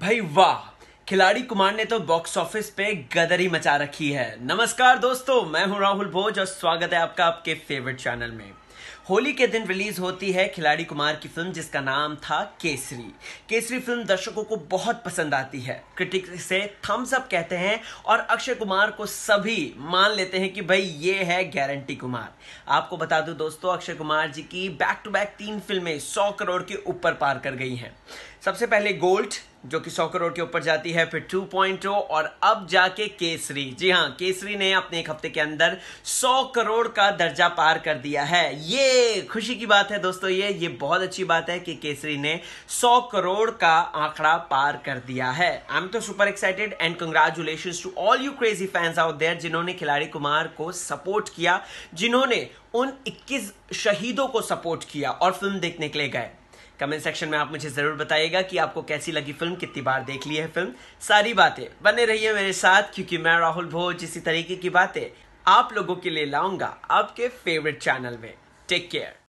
भाई वाह खिलाड़ी कुमार ने तो बॉक्स ऑफिस पे गदरी मचा रखी है नमस्कार दोस्तों मैं हूं राहुल भोज और स्वागत है आपका आपके फेवरेट चैनल में होली के दिन रिलीज होती है खिलाड़ी कुमार की फिल्म जिसका नाम था केसरी केसरी फिल्म दर्शकों को बहुत पसंद आती है क्रिटिक से थम्स अप कहते हैं और अक्षय कुमार को सभी मान लेते हैं कि भाई ये है गारंटी कुमार आपको बता दूं दोस्तों अक्षय कुमार जी की बैक टू बैक तीन फिल्में सौ करोड़ के ऊपर पार कर गई हैं सबसे पहले गोल्ड जो कि सौ करोड़ के ऊपर जाती है फिर 2.0 और अब जाके केसरी जी हाँ केसरी ने अपने एक हफ्ते के अंदर 100 करोड़ का दर्जा पार कर दिया है ये खुशी की बात है दोस्तों ये ये बहुत अच्छी बात है कि केसरी ने 100 करोड़ का आंकड़ा पार कर दिया है आई एम तो super excited and congratulation to all you crazy fans out there जिन्होंने खिलाड़ी कुमार को सपोर्ट किया जिन्होंने उन 21 शहीदों को सपोर्ट किया और फिल्म देखने के लिए गए कमेंट सेक्शन में आप मुझे ज़रूर बताइएगा कि आपको कैसी लगी फिल्म कितनी बार देख ली है फिल्म सारी बातें बने रहिए मेरे साथ क्योंकि मैं राहुल भोज इसी तरीके की बातें आप लोगों के लिए लाऊंगा आपके फेवरेट चैनल में Take care.